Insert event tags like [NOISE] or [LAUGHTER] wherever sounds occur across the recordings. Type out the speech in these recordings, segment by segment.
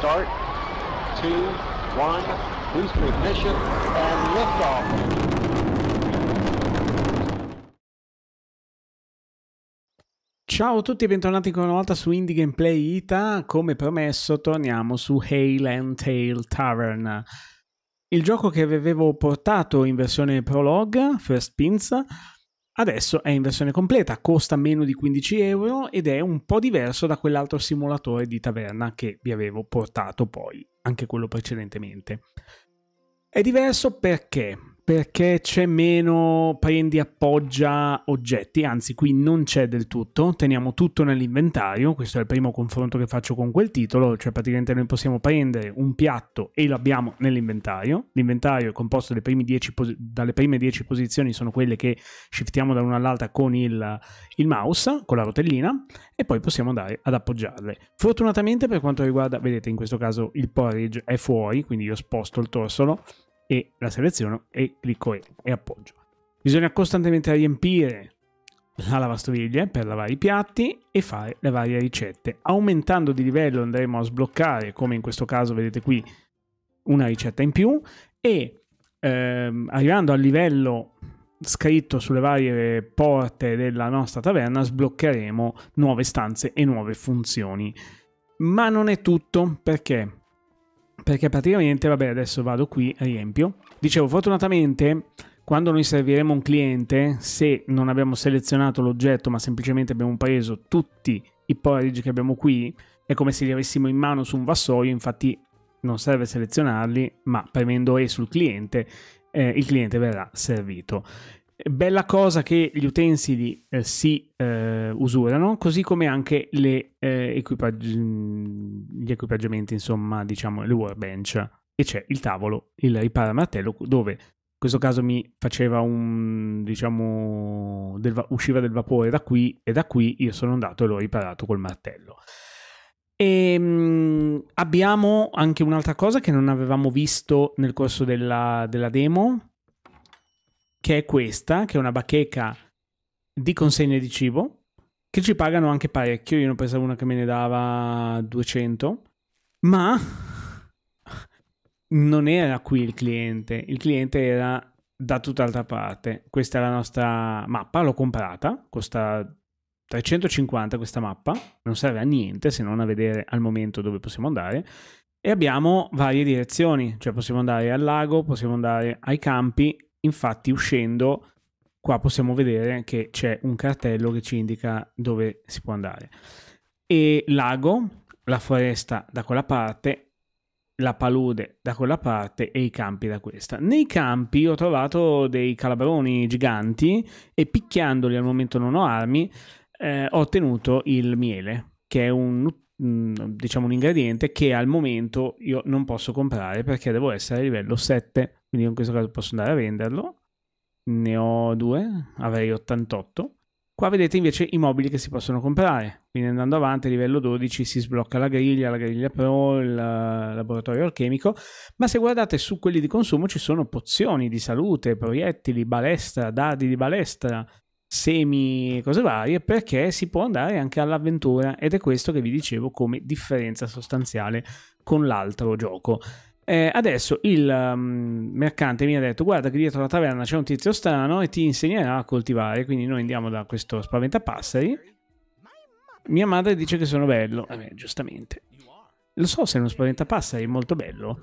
start, two, one, boost ignition, and liftoff. Ciao a tutti e bentornati ancora una volta su Indie Gameplay Ita. Come promesso, torniamo su Hale and Tail Tavern. Il gioco che vi avevo portato in versione prologue, First Pins, Adesso è in versione completa, costa meno di 15 euro ed è un po' diverso da quell'altro simulatore di taverna che vi avevo portato poi, anche quello precedentemente. È diverso perché? perché c'è meno prendi appoggia oggetti, anzi qui non c'è del tutto, teniamo tutto nell'inventario, questo è il primo confronto che faccio con quel titolo, cioè praticamente noi possiamo prendere un piatto e lo abbiamo nell'inventario, l'inventario è composto pos- dalle prime 10 posizioni, sono quelle che shiftiamo da una all'altra con il, il mouse, con la rotellina e poi possiamo andare ad appoggiarle. Fortunatamente per quanto riguarda, vedete in questo caso il porridge è fuori, quindi io sposto il torsolo e la seleziono e clicco E e appoggio. Bisogna costantemente riempire la lavastoviglie per lavare i piatti e fare le varie ricette. Aumentando di livello andremo a sbloccare, come in questo caso vedete qui, una ricetta in più e ehm, arrivando al livello scritto sulle varie porte della nostra taverna sbloccheremo nuove stanze e nuove funzioni. Ma non è tutto perché perché praticamente, vabbè, adesso vado qui, riempio. Dicevo, fortunatamente quando noi serviremo un cliente, se non abbiamo selezionato l'oggetto, ma semplicemente abbiamo preso tutti i porridge che abbiamo qui, è come se li avessimo in mano su un vassoio, infatti non serve selezionarli, ma premendo E sul cliente, eh, il cliente verrà servito. Bella cosa che gli utensili eh, si eh, usurano, così come anche le, eh, equipaggi- gli equipaggiamenti, insomma, diciamo, le workbench. E c'è il tavolo, il riparamartello, dove in questo caso mi faceva un, diciamo, del va- usciva del vapore da qui e da qui io sono andato e l'ho riparato col martello. E, ehm, mh, abbiamo anche un'altra cosa che non avevamo visto nel corso della, della demo, che è questa, che è una bacheca di consegne di cibo, che ci pagano anche parecchio, io ne pensavo una che me ne dava 200, ma non era qui il cliente, il cliente era da tutt'altra parte. Questa è la nostra mappa, l'ho comprata, costa 350 questa mappa, non serve a niente se non a vedere al momento dove possiamo andare. E abbiamo varie direzioni, cioè possiamo andare al lago, possiamo andare ai campi, Infatti uscendo qua possiamo vedere che c'è un cartello che ci indica dove si può andare. E lago, la foresta da quella parte, la palude da quella parte e i campi da questa. Nei campi ho trovato dei calabroni giganti e picchiandoli al momento non ho armi eh, ho ottenuto il miele, che è un, mm, diciamo, un ingrediente che al momento io non posso comprare perché devo essere a livello 7 quindi in questo caso posso andare a venderlo, ne ho due, avrei 88. Qua vedete invece i mobili che si possono comprare, quindi andando avanti a livello 12 si sblocca la griglia, la griglia pro, il laboratorio alchemico, ma se guardate su quelli di consumo ci sono pozioni di salute, proiettili, balestra, dardi di balestra, semi, cose varie, perché si può andare anche all'avventura ed è questo che vi dicevo come differenza sostanziale con l'altro gioco. Eh, adesso il um, mercante mi ha detto: Guarda, che dietro la taverna c'è un tizio strano e ti insegnerà a coltivare. Quindi noi andiamo da questo spaventapasseri. Mia madre dice che sono bello. Vabbè, eh, giustamente. Lo so se è uno spaventapasseri, molto bello.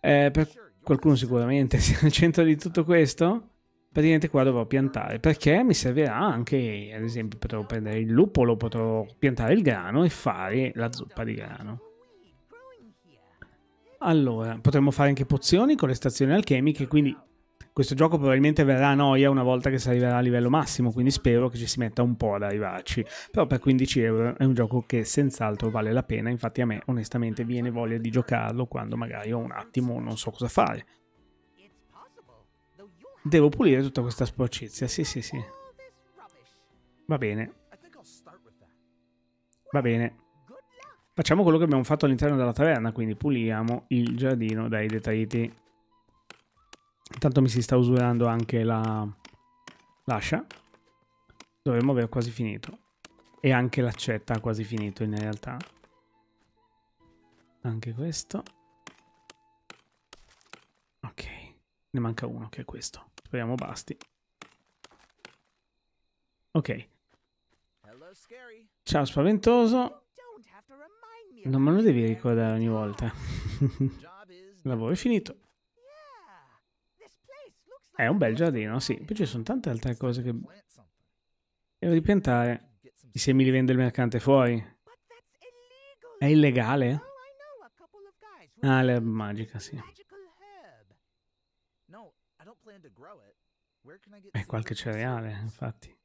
Eh, per qualcuno sicuramente [LAUGHS] sia al centro di tutto questo. Praticamente qua dovrò piantare perché mi servirà anche, ad esempio, potrò prendere il lupolo, potrò piantare il grano e fare la zuppa di grano. Allora, potremmo fare anche pozioni con le stazioni alchemiche, quindi questo gioco probabilmente verrà a noia una volta che si arriverà a livello massimo, quindi spero che ci si metta un po' ad arrivarci. Però per 15 euro è un gioco che senz'altro vale la pena, infatti a me onestamente viene voglia di giocarlo quando magari ho un attimo non so cosa fare. Devo pulire tutta questa sporcizia, sì sì sì. Va bene. Va bene. Facciamo quello che abbiamo fatto all'interno della taverna, quindi puliamo il giardino dai detriti. Intanto mi si sta usurando anche la l'ascia. Dovremmo aver quasi finito. E anche l'accetta ha quasi finito in realtà. Anche questo. Ok, ne manca uno che è questo. Speriamo basti. Ok. Ciao spaventoso. Non me lo devi ricordare ogni volta. Il [LAUGHS] lavoro è finito. È un bel giardino, sì. Poi ci sono tante altre cose che... Devo ripiantare. I semi li vende il mercante fuori. È illegale? Oh, ah, l'erba magica, sì. È qualche cereale, infatti.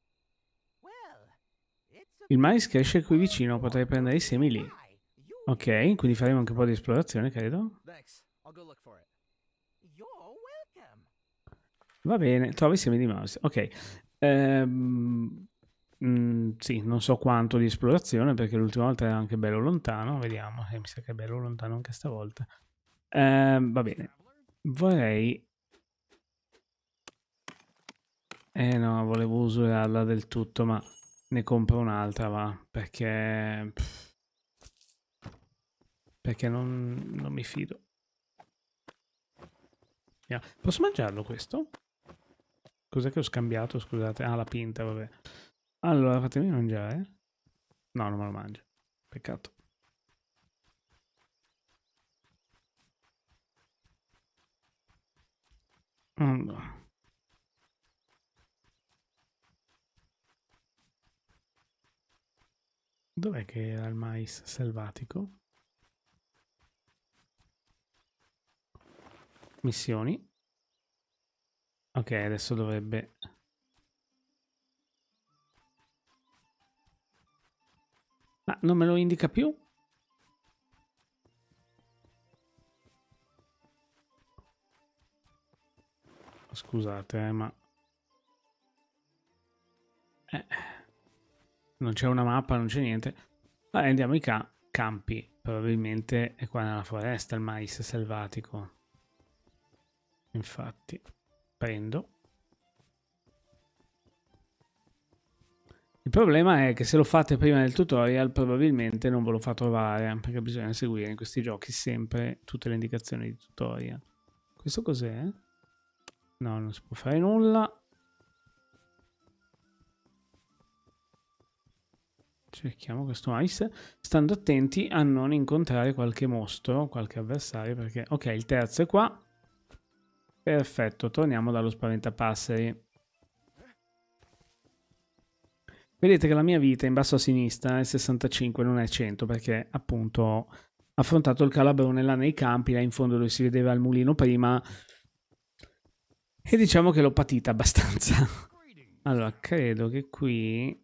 Il mais cresce qui vicino potrei prendere i semi lì. Ok, quindi faremo anche un po' di esplorazione, credo. Va bene, trovi semi di mouse. Ok. Ehm, mh, mm, sì, non so quanto di esplorazione perché l'ultima volta era anche bello lontano. Vediamo, eh, mi sa che è bello lontano anche stavolta. Ehm, va bene. Vorrei... Eh no, volevo usurarla del tutto, ma ne compro un'altra, va. Perché... Pff perché non, non mi fido. Yeah. Posso mangiarlo questo? Cos'è che ho scambiato? Scusate. Ah, la pinta, vabbè. Allora, fatemi mangiare. No, non me lo mangio. Peccato. Allora. Dov'è che era il mais selvatico? Missioni. Ok, adesso dovrebbe... Ma ah, non me lo indica più? Scusate, eh, ma... Eh. Non c'è una mappa, non c'è niente. Vabbè, andiamo ai ca campi. Probabilmente è qua nella foresta il mais selvatico. Infatti, prendo. Il problema è che se lo fate prima del tutorial probabilmente non ve lo fa trovare, perché bisogna seguire in questi giochi sempre tutte le indicazioni di tutorial. Questo cos'è? No, non si può fare nulla. Cerchiamo questo ice, stando attenti a non incontrare qualche mostro, qualche avversario, perché... Ok, il terzo è qua. Perfetto, torniamo dallo spaventapasseri. Vedete che la mia vita in basso a sinistra è 65, non è 100, perché appunto ho affrontato il calabrone là nei campi, là in fondo dove si vedeva il mulino prima, e diciamo che l'ho patita abbastanza. [LAUGHS] Allora, credo che qui...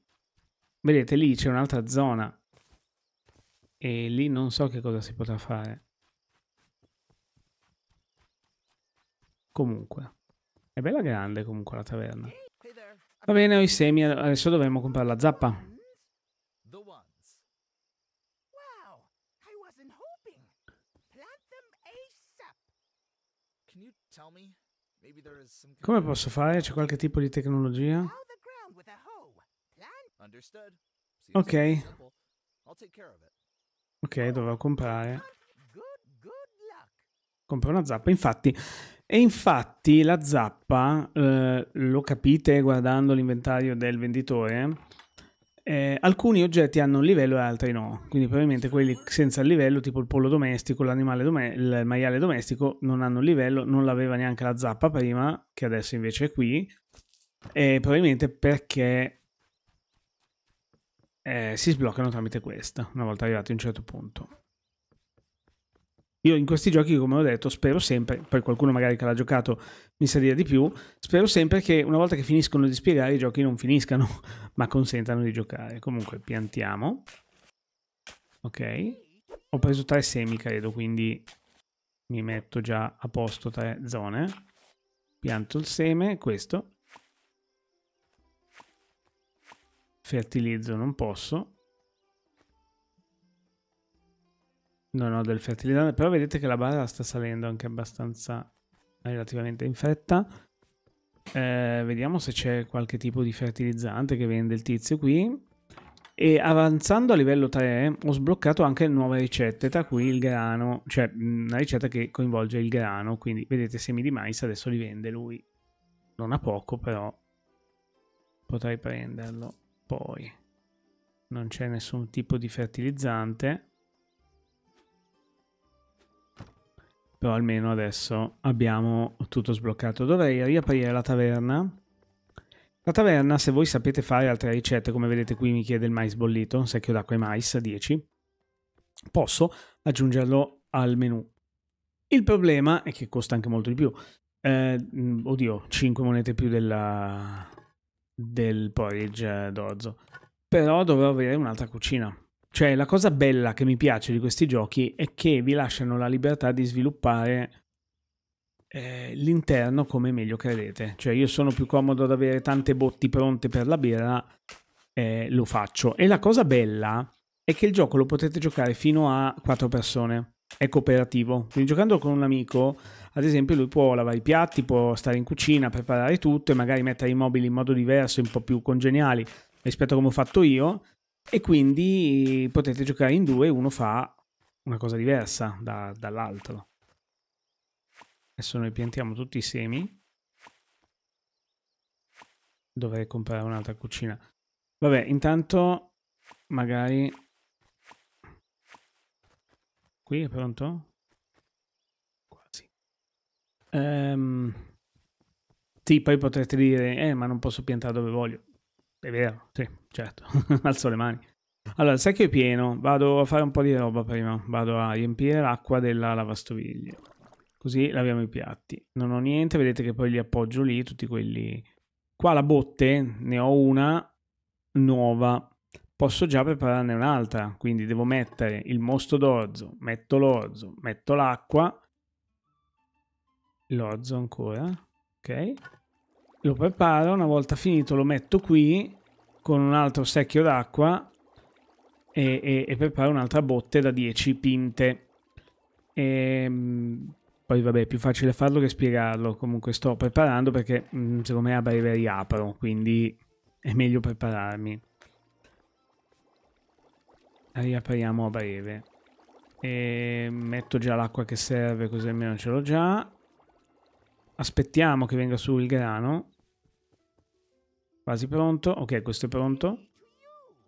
Vedete, lì c'è un'altra zona. E lì non so che cosa si potrà fare. Comunque. È bella grande comunque la taverna. Va bene, ho i semi. Adesso dovremmo comprare la zappa. Come posso fare? C'è qualche tipo di tecnologia? Ok. Ok, dovrò comprare. Compro una zappa. Infatti, e infatti la zappa, eh, lo capite guardando l'inventario del venditore, eh, alcuni oggetti hanno un livello e altri no, quindi probabilmente quelli senza il livello, tipo il pollo domestico, l'animale dome- il maiale domestico, non hanno un livello, non l'aveva neanche la zappa prima, che adesso invece è qui, e probabilmente perché eh, si sbloccano tramite questa, una volta arrivati a un certo punto. Io in questi giochi, come ho detto, spero sempre, poi qualcuno magari che l'ha giocato mi sa dire di più, spero sempre che una volta che finiscono di spiegare i giochi non finiscano, [LAUGHS] ma consentano di giocare. Comunque, piantiamo. Ok. Ho preso tre semi, credo, quindi mi metto già a posto tre zone. Pianto il seme, questo. Fertilizzo non posso. non ho del fertilizzante, però vedete che la barra sta salendo anche abbastanza eh, relativamente in fretta. Eh, vediamo se c'è qualche tipo di fertilizzante che vende il tizio qui. E avanzando a livello 3 ho sbloccato anche nuove ricette, tra cui il grano, cioè una ricetta che coinvolge il grano, quindi vedete semi di mais adesso li vende lui. Non ha poco però potrei prenderlo. Poi non c'è nessun tipo di fertilizzante però almeno adesso abbiamo tutto sbloccato. Dovrei riaprire la taverna. La taverna, se voi sapete fare altre ricette, come vedete qui mi chiede il mais bollito, un secchio d'acqua e mais, 10, posso aggiungerlo al menu. Il problema è che costa anche molto di più. Eh, oddio, 5 monete più della, del porridge d'orzo. Però dovrò avere un'altra cucina. Cioè, la cosa bella che mi piace di questi giochi è che vi lasciano la libertà di sviluppare eh, l'interno come meglio credete. Cioè, io sono più comodo ad avere tante botti pronte per la birra, eh, lo faccio. E la cosa bella è che il gioco lo potete giocare fino a quattro persone. È cooperativo. Quindi giocando con un amico, ad esempio, lui può lavare i piatti, può stare in cucina, preparare tutto e magari mettere i mobili in modo diverso, un po' più congeniali rispetto a come ho fatto io e quindi potete giocare in due, e uno fa una cosa diversa da, dall'altro. Adesso noi piantiamo tutti i semi. Dovrei comprare un'altra cucina. Vabbè, intanto magari... Qui è pronto? Quasi. Ehm... Sì, poi potrete dire, eh, ma non posso piantare dove voglio. È vero, sì, certo. [LAUGHS] Alzo le mani. Allora, il secchio è pieno, vado a fare un po' di roba prima. Vado a riempire l'acqua della lavastoviglie. Così laviamo i piatti. Non ho niente, vedete che poi li appoggio lì, tutti quelli... Qua la botte, ne ho una nuova. Posso già prepararne un'altra, quindi devo mettere il mosto d'orzo, metto l'orzo, metto l'acqua. L'orzo ancora, ok lo preparo, una volta finito lo metto qui con un altro secchio d'acqua e, e, e, preparo un'altra botte da 10 pinte. E, ehm, poi vabbè, è più facile farlo che spiegarlo, comunque sto preparando perché mm, secondo me a breve riapro, quindi è meglio prepararmi. Riapriamo a breve. E ehm, metto già l'acqua che serve così almeno ce l'ho già Aspettiamo che venga su il grano. Quasi pronto. Ok, questo è pronto.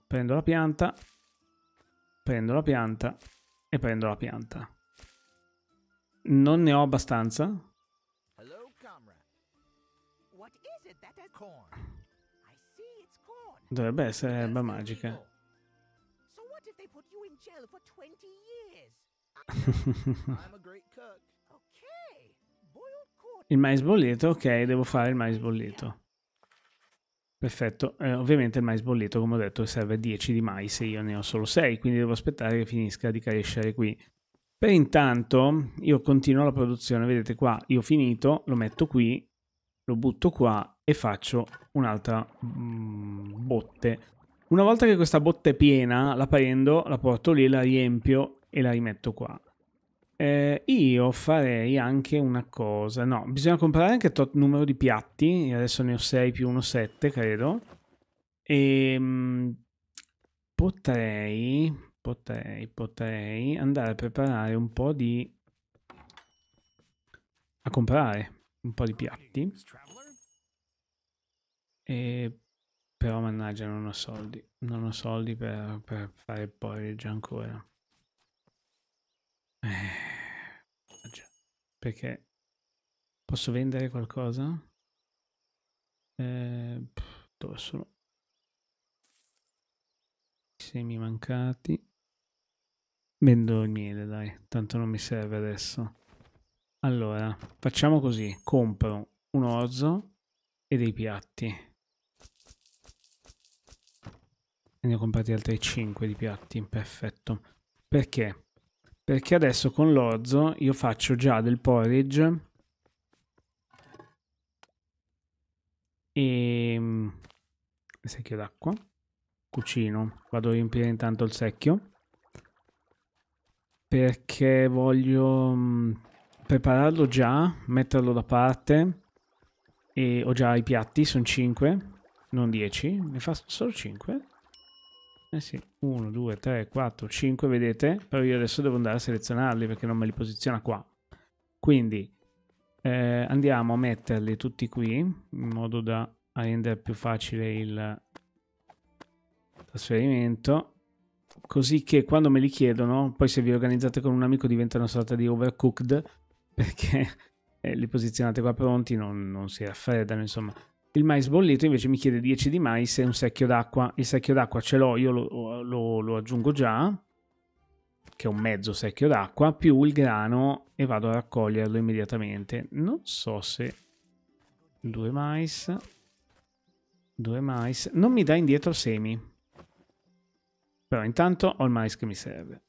Prendo la pianta. Prendo la pianta. E prendo la pianta. Non ne ho abbastanza. Dovrebbe essere erba magica. [LAUGHS] il mais bollito, ok, devo fare il mais bollito. Perfetto, eh, ovviamente il mais bollito, come ho detto, serve 10 di mais e io ne ho solo 6, quindi devo aspettare che finisca di crescere qui. Per intanto io continuo la produzione, vedete qua, io ho finito, lo metto qui, lo butto qua e faccio un'altra mm, botte. Una volta che questa botte è piena, la prendo, la porto lì, la riempio e la rimetto qua. Eh, io farei anche una cosa, no, bisogna comprare anche tot numero di piatti, io adesso ne ho 6 più 1, 7 credo, e ehm, potrei, potrei, potrei andare a preparare un po' di... a comprare un po' di piatti, e, però mannaggia non ho soldi, non ho soldi per, per fare porridge ancora. Eh. Perché posso vendere qualcosa? Eh, dove sono? Semi mancati. Vendo il miele, dai, tanto non mi serve adesso. Allora, facciamo così. Compro un orzo e dei piatti. Ne ho comprati altri 5 di piatti, perfetto. Perché? perché adesso con l'orzo io faccio già del porridge e mm, secchio d'acqua cucino vado a riempire intanto il secchio perché voglio mm, prepararlo già metterlo da parte e ho già i piatti sono 5 non 10 ne fa solo 5 eh sì, 1, 2, 3, 4, 5, vedete? Però io adesso devo andare a selezionarli perché non me li posiziona qua. Quindi eh, andiamo a metterli tutti qui in modo da rendere più facile il trasferimento. Così che quando me li chiedono, poi se vi organizzate con un amico diventa una sorta di overcooked [LAUGHS] perché eh, li posizionate qua pronti, non, non si raffreddano, insomma. Il mais bollito invece mi chiede 10 di mais e un secchio d'acqua. Il secchio d'acqua ce l'ho, io lo, lo, lo, aggiungo già, che è un mezzo secchio d'acqua, più il grano e vado a raccoglierlo immediatamente. Non so se... Due mais... Due mais... Non mi dà indietro semi. Però intanto ho il mais che mi serve.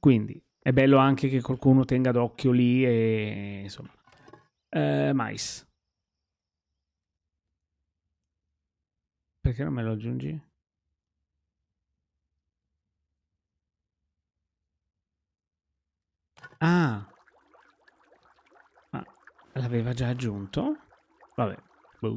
Quindi è bello anche che qualcuno tenga d'occhio lì e... insomma... Eh, mais Perché non me lo aggiungi? Ah! Ma ah, l'aveva già aggiunto? Vabbè. Boh.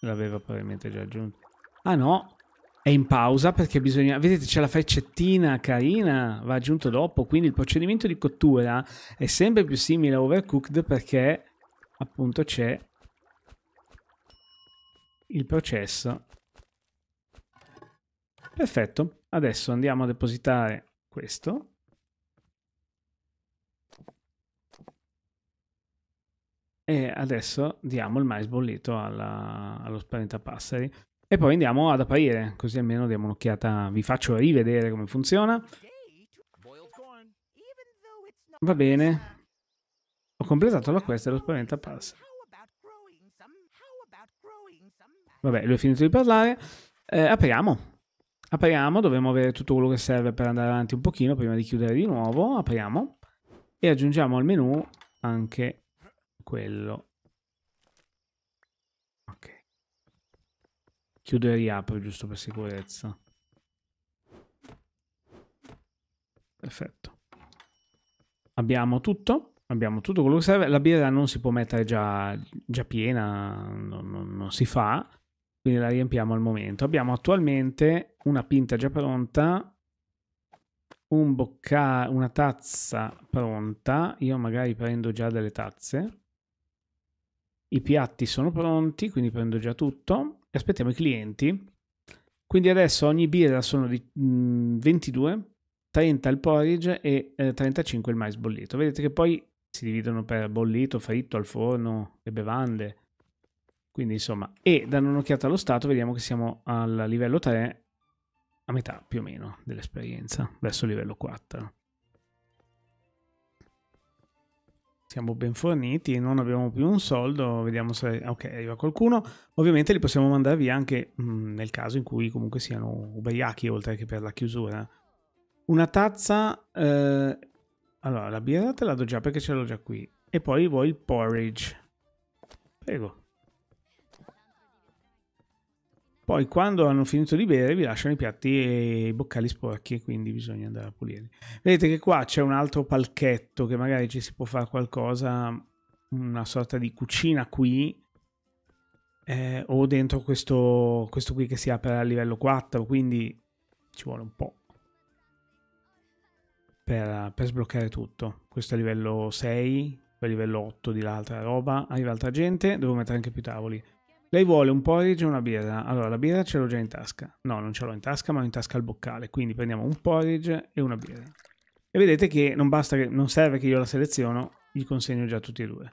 L'aveva probabilmente già aggiunto. Ah no! È in pausa perché bisogna... Vedete, c'è la freccettina carina, va aggiunto dopo. Quindi il procedimento di cottura è sempre più simile a Overcooked perché appunto c'è il processo. Perfetto, adesso andiamo a depositare questo. E adesso diamo il mais bollito alla, allo spaventapasseri. E poi andiamo ad aprire, così almeno diamo un'occhiata, vi faccio rivedere come funziona. Va bene. Ho completato la quest dello spaventapasseri. Vabbè, lui è finito di parlare. Eh, apriamo. Apriamo, dovremmo avere tutto quello che serve per andare avanti un pochino prima di chiudere di nuovo. Apriamo e aggiungiamo al menu anche quello. Ok. Chiudo e riapro giusto per sicurezza. Perfetto. Abbiamo tutto abbiamo tutto quello che serve, la birra non si può mettere già, già piena, non, non, non si fa, quindi la riempiamo al momento. Abbiamo attualmente una pinta già pronta, un bocca, una tazza pronta, io magari prendo già delle tazze, i piatti sono pronti, quindi prendo già tutto e aspettiamo i clienti. Quindi adesso ogni birra sono di 22, 30 il porridge e eh, 35 il mais bollito. Vedete che poi si dividono per bollito, fritto, al forno, e bevande. Quindi insomma, e dando un'occhiata allo stato vediamo che siamo al livello 3, a metà più o meno dell'esperienza, verso il livello 4. Siamo ben forniti, non abbiamo più un soldo, vediamo se ok, arriva qualcuno. Ovviamente li possiamo mandare via anche mh, mm, nel caso in cui comunque siano ubriachi oltre che per la chiusura. Una tazza eh, allora, la birra te la do già perché ce l'ho già qui. E poi vuoi il porridge. Prego. Poi quando hanno finito di bere vi lasciano i piatti e i boccali sporchi e quindi bisogna andare a pulirli. Vedete che qua c'è un altro palchetto che magari ci si può fare qualcosa, una sorta di cucina qui eh, o dentro questo, questo qui che si apre a livello 4, quindi ci vuole un po' per, per sbloccare tutto. Questo è livello 6, poi livello 8 di l'altra roba, arriva altra gente, devo mettere anche più tavoli. Lei vuole un porridge e una birra. Allora, la birra ce l'ho già in tasca. No, non ce l'ho in tasca, ma ho in tasca al boccale. Quindi prendiamo un porridge e una birra. E vedete che non, basta che, non serve che io la seleziono, gli consegno già tutti e due.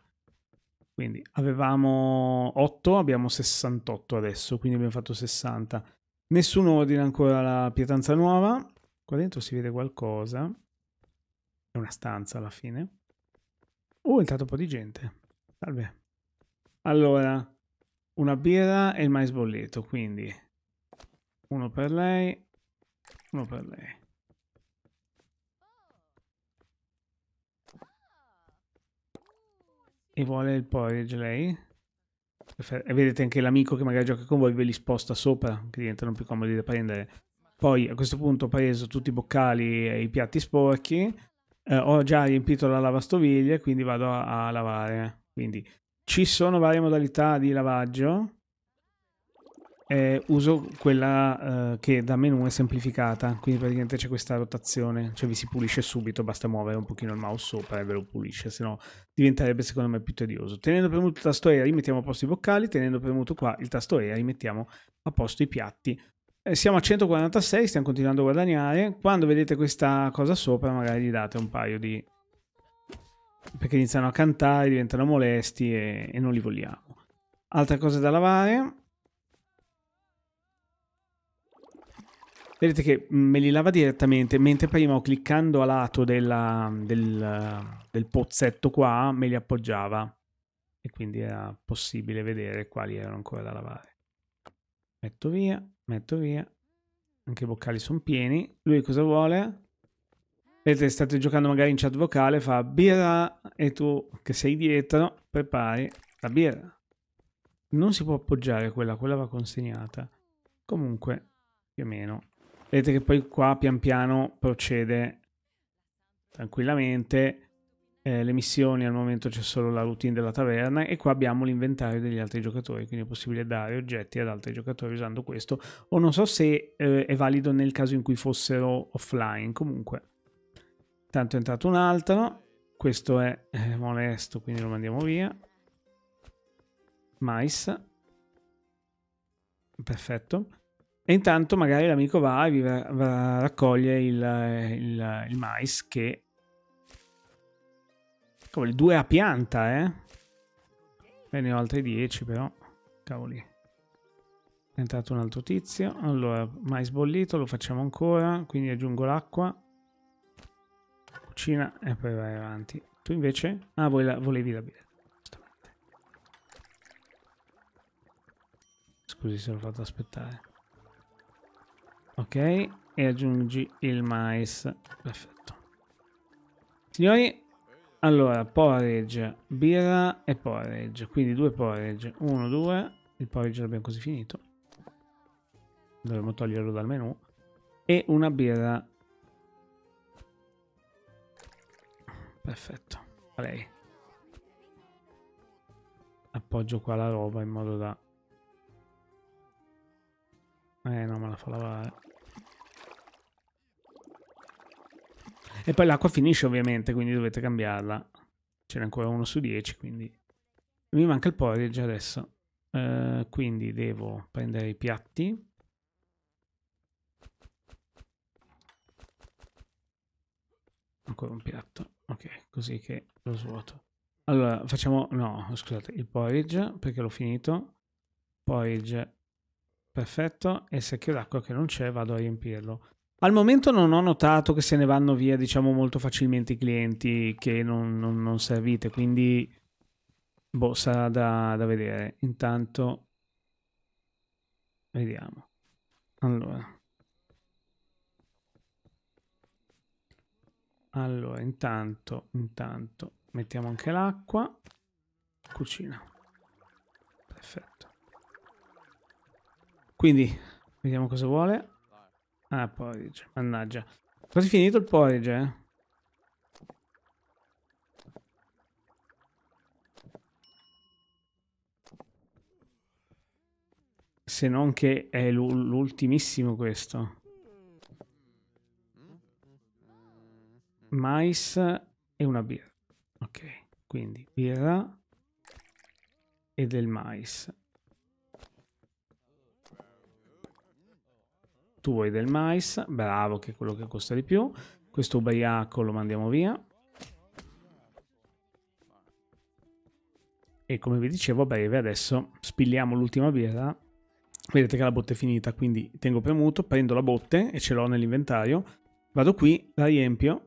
Quindi avevamo 8, abbiamo 68 adesso, quindi abbiamo fatto 60. Nessuno ordina ancora la pietanza nuova. Qua dentro si vede qualcosa. È una stanza alla fine. Oh, è entrato un po' di gente. Salve. Allora, una birra e il mais bolletto, quindi uno per lei, uno per lei. E vuole il porridge lei? E vedete anche l'amico che magari gioca con voi ve li sposta sopra, che diventano più comodi da prendere. Poi a questo punto ho preso tutti i boccali e i piatti sporchi eh, ho già riempito la lavastoviglie, quindi vado a, a lavare. Quindi ci sono varie modalità di lavaggio. Eh, uso quella eh, che da menu è semplificata, quindi praticamente c'è questa rotazione, cioè vi si pulisce subito, basta muovere un pochino il mouse sopra e ve lo pulisce, se no diventerebbe secondo me più tedioso. Tenendo premuto il tasto E rimettiamo a posto i boccali, tenendo premuto qua il tasto E rimettiamo a posto i piatti eh, siamo a 146, stiamo continuando a guadagnare. Quando vedete questa cosa sopra, magari gli date un paio di... perché iniziano a cantare, diventano molesti e, e non li vogliamo. Altra cosa da lavare. Vedete che me li lava direttamente, mentre prima oh, cliccando a lato della, del, del pozzetto qua me li appoggiava. E quindi era possibile vedere quali erano ancora da lavare. Metto via. Metto via. Anche i vocali sono pieni. Lui cosa vuole? Vedete, state giocando magari in chat vocale, fa birra e tu che sei dietro prepari la birra. Non si può appoggiare quella, quella va consegnata. Comunque, più o meno. Vedete che poi qua pian piano procede tranquillamente eh, le missioni al momento c'è solo la routine della taverna e qua abbiamo l'inventario degli altri giocatori, quindi è possibile dare oggetti ad altri giocatori usando questo o non so se eh, è valido nel caso in cui fossero offline, comunque. intanto è entrato un altro, questo è eh, molesto quindi lo mandiamo via. Mice. Perfetto. E intanto magari l'amico va e vi va, va raccoglie il, eh, il, il mais che Cavoli, due a pianta, eh? Beh, ne ho altri 10 però. Cavoli. È entrato un altro tizio. Allora, mai sbollito, lo facciamo ancora. Quindi aggiungo l'acqua. Cucina e poi vai avanti. Tu invece? Ah, la, volevi la birra. Giustamente. Scusi se l'ho fatto aspettare. Ok, e aggiungi il mais. Perfetto. Signori, allora, porridge, birra e porridge. Quindi due porridge. Uno, due. Il porridge l'abbiamo così finito. Dovremmo toglierlo dal menu. E una birra. Perfetto. A lei. Appoggio qua la roba in modo da... Eh no, me la fa lavare. E poi l'acqua finisce ovviamente, quindi dovete cambiarla. Ce n'è ancora uno su 10, quindi... Mi manca il porridge adesso. Uh, quindi devo prendere i piatti. Ancora un piatto. Ok, così che lo svuoto. Allora, facciamo... No, scusate, il porridge, perché l'ho finito. Porridge, perfetto. E secchio d'acqua che non c'è, vado a riempirlo. Al momento non ho notato che se ne vanno via, diciamo, molto facilmente i clienti che non, non, non servite, quindi boh, sarà da, da vedere. Intanto vediamo. Allora. Allora, intanto, intanto mettiamo anche l'acqua. Cucina. Perfetto. Quindi, vediamo cosa vuole. Ah, porridge, mannaggia. Quasi finito il porridge, eh? Se non che è l'ultimissimo questo. Mais e una birra. Ok, quindi birra e del mais. Tu vuoi del mais, bravo che è quello che costa di più. Questo ubriaco lo mandiamo via. E come vi dicevo a breve adesso spilliamo l'ultima birra. Vedete che la botte è finita, quindi tengo premuto, prendo la botte e ce l'ho nell'inventario. Vado qui, la riempio,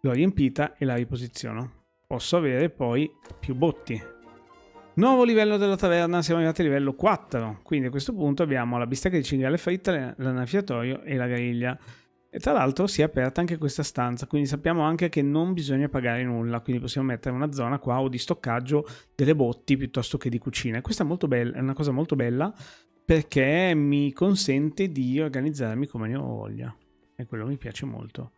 l'ho riempita e la riposiziono. Posso avere poi più botti, Nuovo livello della taverna, siamo arrivati a livello 4, quindi a questo punto abbiamo la bistecca di cinghiale fritta, l'annaffiatoio e la griglia. E tra l'altro si è aperta anche questa stanza, quindi sappiamo anche che non bisogna pagare nulla, quindi possiamo mettere una zona qua o di stoccaggio delle botti piuttosto che di cucina. E questa è, molto bella, è una cosa molto bella perché mi consente di organizzarmi come ne ho voglia e quello mi piace molto.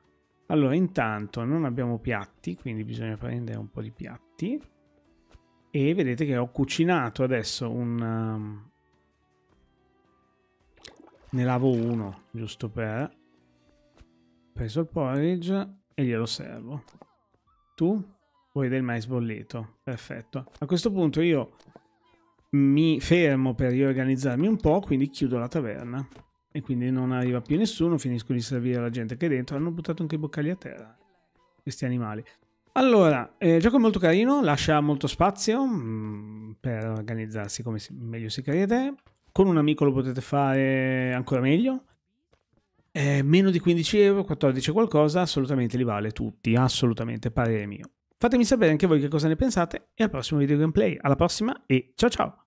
Allora, intanto non abbiamo piatti, quindi bisogna prendere un po' di piatti e vedete che ho cucinato adesso un... Um, ne lavo uno, giusto per... Preso il porridge e glielo servo. Tu vuoi del mais bollito, perfetto. A questo punto io mi fermo per riorganizzarmi un po', quindi chiudo la taverna. E quindi non arriva più nessuno, finisco di servire la gente che è dentro. Hanno buttato anche i boccali a terra, questi animali. Allora, eh, gioco molto carino, lascia molto spazio mh, mm, per organizzarsi come si, meglio si crede. Con un amico lo potete fare ancora meglio. Eh, meno di 15 euro, 14 qualcosa, assolutamente li vale tutti, assolutamente, parere mio. Fatemi sapere anche voi che cosa ne pensate e al prossimo video gameplay. Alla prossima e ciao ciao!